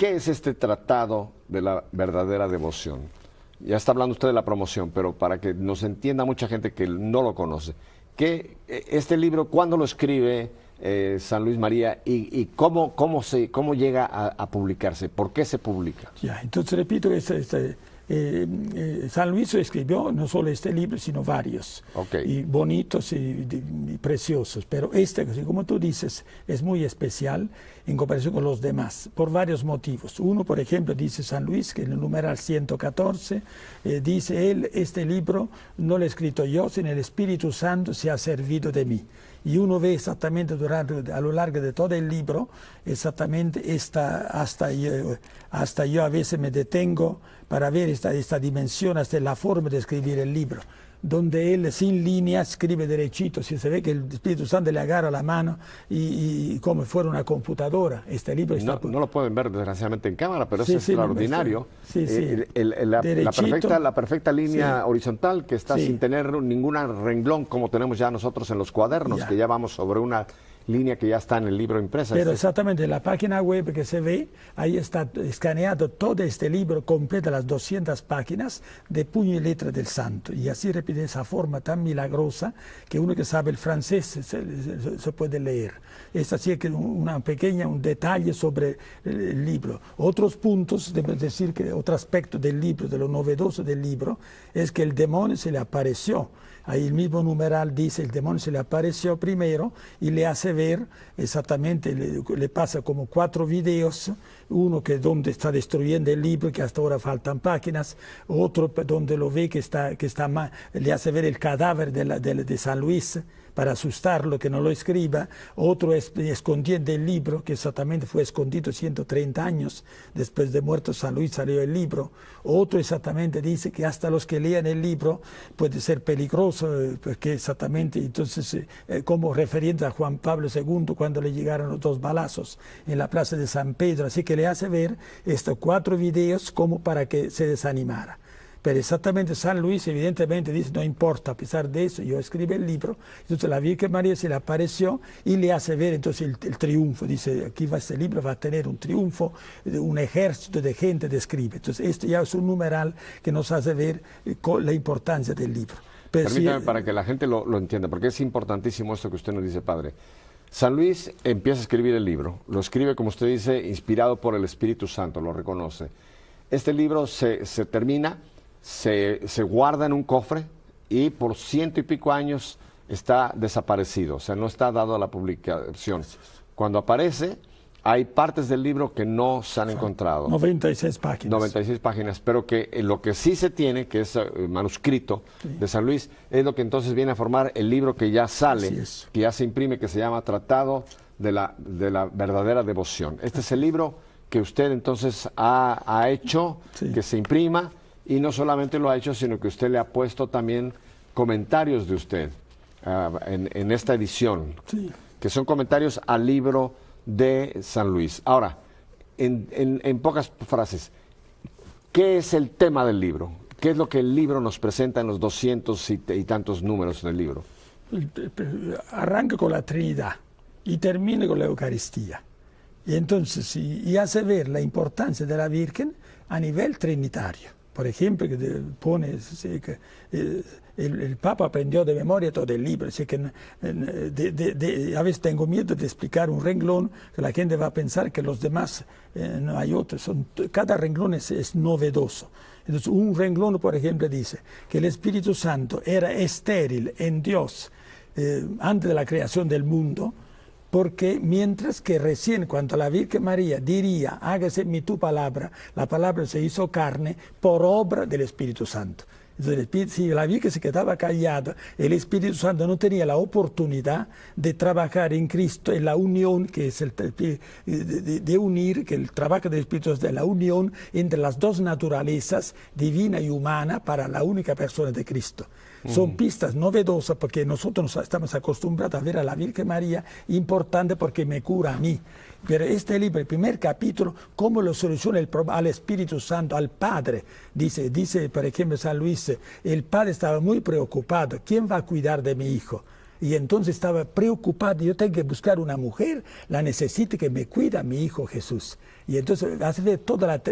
¿Qué es este tratado de la verdadera devoción? Ya está hablando usted de la promoción, pero para que nos entienda mucha gente que no lo conoce. ¿Qué, e, ¿Este libro cuándo lo escribe eh, San Luis María y, cómo, cómo, se, cómo llega a, publicarse? ¿Por qué se publica? Ya, entonces repito, este, este, eh, eh, San Luis escribió no solo este libro, sino varios, bonitos y, preciosos, pero este, como tú dices, es muy especial en comparación con los demás, por varios motivos. Uno, por ejemplo, dice San Luis, que en el numeral 114, eh, dice él, este libro no lo he escrito yo, sino el Espíritu Santo se ha servido de mí y uno ve exactamente durante, a lo largo de todo el libro, exactamente hasta, yo, hasta yo a veces me detengo para ver esta, esta dimensión, hasta la forma de escribir el libro donde él sin línea escribe derechito, si se ve que el Espíritu Santo le agarra la mano y, como fuera una computadora. Este libro está... No, lo pueden ver desgraciadamente en cámara, pero es extraordinario. Sí, la, perfecta, línea horizontal que está sin tener ningún renglón como tenemos ya nosotros en los cuadernos, que ya vamos sobre una línea que ya está en el libro impresa. Pero exactamente, en la página web que se ve, ahí está escaneado todo este libro completo, las 200 páginas de puño y letra del santo. Y así repite esa forma tan milagrosa que uno que sabe el francés se, puede leer. Es así que una pequeña, un detalle sobre el libro. Otros puntos, debo decir que otro aspecto del libro, de lo novedoso del libro, es que el demonio se le apareció Ahí el mismo numeral dice, el demonio se le apareció primero y le hace ver exactamente, le, pasa como cuatro videos, uno que es donde está destruyendo el libro, que hasta ahora faltan páginas, otro pues, donde lo ve que está, que está le hace ver el cadáver de San Luis, para asustarlo, que no lo escriba, otro es escondiendo el libro, que exactamente fue escondido 130 años después de muerto San Luis salió el libro, otro exactamente dice que hasta los que lean el libro puede ser peligroso, eh, porque pues, exactamente, entonces, eh, eh, como referente a Juan Pablo II cuando le llegaron los dos balazos en la plaza de San Pedro, así que le hace ver estos cuatro videos como para que se desanimara. Pero exactamente San Luis evidentemente dice, no importa, a pesar de eso, yo escribo el libro. Entonces la Virgen María se le apareció y le hace ver entonces el, triunfo. Dice, aquí va este libro, va a tener un triunfo, un ejército de gente que escribe. Entonces esto ya es un numeral que nos hace ver eh, la importancia del libro. Permítame eh, para que la gente lo, entienda, porque es importantísimo esto que usted nos dice, padre. San Luis empieza a escribir el libro, lo escribe, como usted dice, inspirado por el Espíritu Santo, lo reconoce. Este libro se termina se, guarda en un cofre y por ciento y pico años está desaparecido, o sea, no está dado a la publicación. Cuando aparece, hay partes del libro que no se han encontrado. 96 páginas. 96 páginas, pero que eh, lo que sí se tiene, que es el eh, manuscrito de San Luis, es lo que entonces viene a formar el libro que ya sale, que ya se imprime, que se llama Tratado de la, de la verdadera devoción. Este es el libro que usted entonces ha, hecho, que se imprima y no solamente lo ha hecho, sino que usted le ha puesto también comentarios de usted ah, en, esta edición, que son comentarios al libro de San Luis. Ahora, en, pocas frases, ¿qué es el tema del libro? ¿Qué es lo que el libro nos presenta en los doscientos y, tantos números del libro? Arranca con la Trinidad y termina con la Eucaristía. Y entonces, y hace ver la importancia de la Virgen a nivel trinitario por ejemplo, que pone eh, el, Papa aprendió de memoria todo el libro, que eh, a veces tengo miedo de explicar un renglón, que la gente va a pensar que los demás eh, no hay otros, son, cada renglón es, novedoso. Entonces, un renglón, por ejemplo, dice que el Espíritu Santo era estéril en Dios antes de la creación del mundo, porque mientras que recién cuando la Virgen María diría, hágase mi tu palabra, la palabra se hizo carne por obra del Espíritu Santo. si la Virgen se quedaba callada, el Espíritu Santo no tenía la oportunidad de trabajar en Cristo, en la unión, que es el eh, de unir, que el trabajo del Espíritu es de la unión entre las dos naturalezas, divina y humana, para la única persona de Cristo. Son pistas novedosas porque nosotros estamos acostumbrados a ver a la Virgen María importante porque me cura a mí. Pero este libro, el primer capítulo, cómo lo soluciona el, al Espíritu Santo, al Padre. Dice, dice, por ejemplo, San Luis, el Padre estaba muy preocupado. ¿Quién va a cuidar de mi hijo? Y entonces estaba preocupado, yo tengo que buscar una mujer, la necesito que me cuida mi hijo Jesús. Y entonces hace de toda la,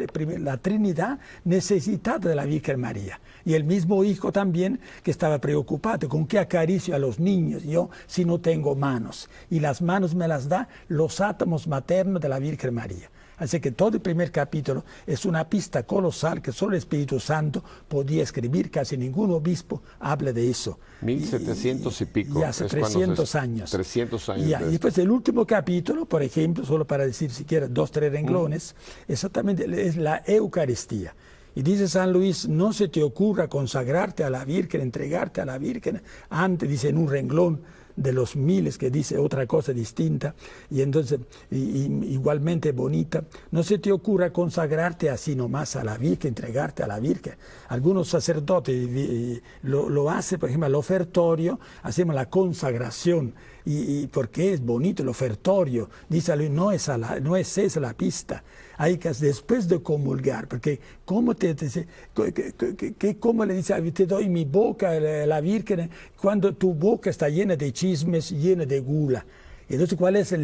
la Trinidad necesitada de la Virgen María. Y el mismo hijo también que estaba preocupado, ¿con qué acaricio a los niños yo si no tengo manos? Y las manos me las da los átomos maternos de la Virgen María. Así que todo el primer capítulo es una pista colosal que solo el Espíritu Santo podía escribir, casi ningún obispo habla de eso. 1700 y, pico. hace 300 años. 300 años. Y, después el último capítulo, por ejemplo, solo para decir siquiera dos, tres renglones, mm. exactamente es la Eucaristía. Y dice San Luis, no se te ocurra consagrarte a la Virgen, entregarte a la Virgen, antes, dice en un renglón, de los miles que dice otra cosa distinta y entonces igualmente bonita, no se te ocurra consagrarte así nomás a la Virgen, entregarte a la Virgen. Algunos sacerdotes lo, lo hacen, por ejemplo, el ofertorio, hacemos la consagración y, porque es bonito el ofertorio, dice Luis, no es, no es esa la pista, hay que después de comulgar, porque ¿cómo, te, que, le dice, te doy mi boca, la Virgen, cuando tu boca está llena de chismes, llena de gula? Entonces, ¿cuál es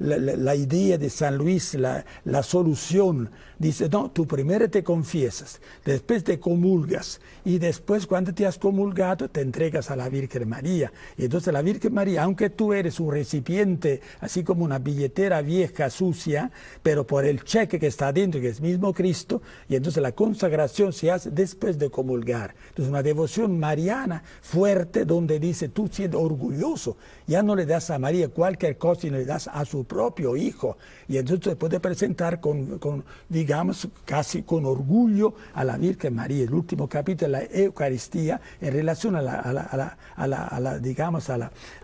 la, idea de San Luis, la, solución? Dice, no, tú primero te confiesas, después te comulgas y después cuando te has comulgado te entregas a la Virgen María. Y entonces la Virgen María, aunque tú eres un recipiente, así como una billetera vieja, sucia, pero por el cheque que está adentro, que es mismo Cristo, y entonces la consagración se hace después de comulgar. Entonces una devoción mariana fuerte donde dice, tú siendo orgulloso, ya no le das a María cualquier el a su propio hijo. Y entonces se puede presentar con, digamos, casi con orgullo a la Virgen María. El último capítulo de la Eucaristía en relación a la, digamos, a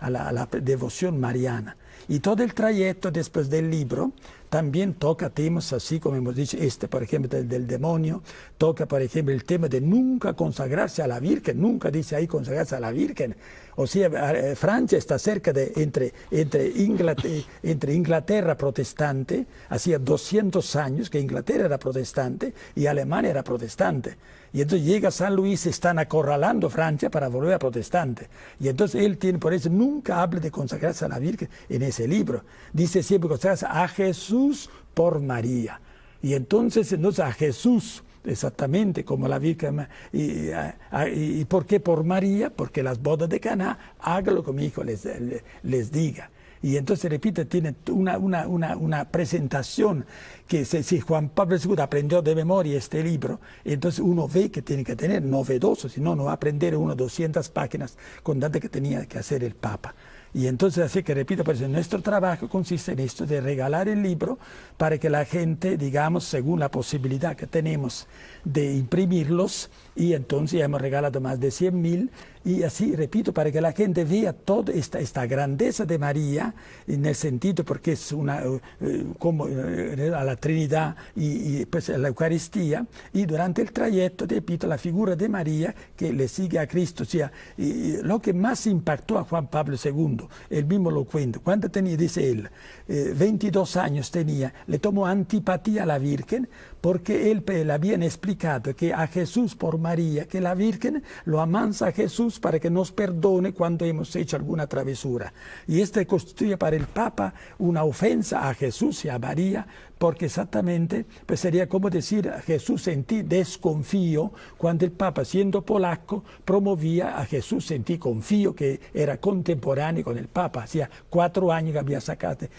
la devoción mariana. Y todo el trayecto después del libro también toca temas así como hemos dicho, este por ejemplo del, demonio, toca por ejemplo el tema de nunca consagrarse a la Virgen, nunca dice ahí consagrarse a la Virgen. O sea, eh, Francia está cerca de entre, entre, Inglaterra, entre Inglaterra protestante, hacía 200 años que Inglaterra era protestante y Alemania era protestante. Y entonces llega San Luis, están acorralando Francia para volver a protestante. Y entonces él tiene, por eso nunca habla de consagrarse a la Virgen en ese libro. Dice siempre consagrarse a Jesús por María. Y entonces entonces a Jesús exactamente como la Virgen. Y, por qué por María? Porque las bodas de Caná, hágalo que mi hijo les diga. Y entonces, repito, tiene una, presentación que si, Juan Pablo II aprendió de memoria este libro, entonces uno ve que tiene que tener novedoso, si no, no va a aprender uno 200 páginas con tanto que tenía que hacer el Papa. Y entonces, así que repito, pues nuestro trabajo consiste en esto, de regalar el libro para que la gente, digamos, según la posibilidad que tenemos de imprimirlos, y entonces ya hemos regalado más de 100.000, y así, repito, para que la gente vea toda esta, grandeza de María, en el sentido porque es una, eh, eh, como eh, a la Trinidad y, pues, a la Eucaristía, y durante el trayecto, repito, la figura de María que le sigue a Cristo, o sea, lo que más impactó a Juan Pablo II, él mismo lo cuenta, cuando tenía, dice él, 22 años tenía, le tomó antipatía a la Virgen porque él le habían explicado que a Jesús por María, que la Virgen lo amanza a Jesús, para que nos perdone cuando hemos hecho alguna travesura. Y este constituye para el Papa una ofensa a Jesús y a María, porque exactamente pues sería como decir, Jesús en ti desconfío, cuando el Papa, siendo polaco, promovía a Jesús en ti confío, que era contemporáneo con el Papa, hacía cuatro años que había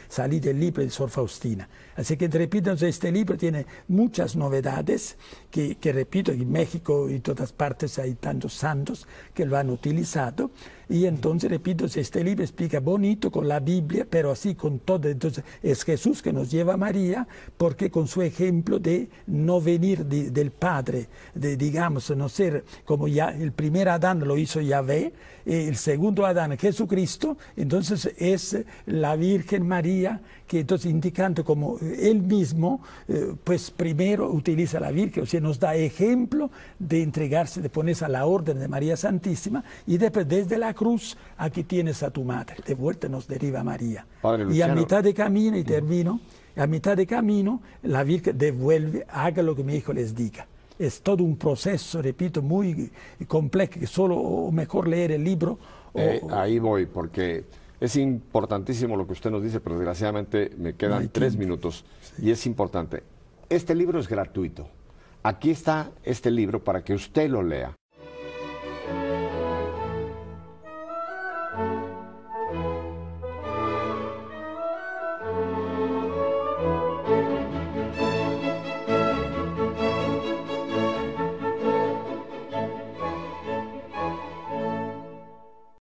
salido el libro de Sor Faustina. Así que, repito, este libro tiene muchas novedades, que, repito, en México y todas partes hay tantos santos que lo han utilizado y entonces, repito, este libro explica bonito con la Biblia, pero así con todo. Entonces, es Jesús que nos lleva a María, porque con su ejemplo de no venir del Padre, de, digamos, no ser como ya el primer Adán lo hizo Yahvé, el segundo Adán, Jesucristo, entonces es la Virgen María, que entonces indicando como él mismo, eh, pues primero utiliza la Virgen, o sea, nos da ejemplo de entregarse, de ponerse a la orden de María Santísima, y después desde la cruz, aquí tienes a tu madre, de vuelta nos deriva María. y a mitad de camino, y termino, a mitad de camino, la Virgen devuelve, haga lo que mi hijo les diga es todo un proceso, repito, muy complejo, que solo mejor leer el libro. Eh, ahí voy, porque es importantísimo lo que usted nos dice, pero desgraciadamente me quedan tres minutos y es importante. Este libro es gratuito. Aquí está este libro para que usted lo lea.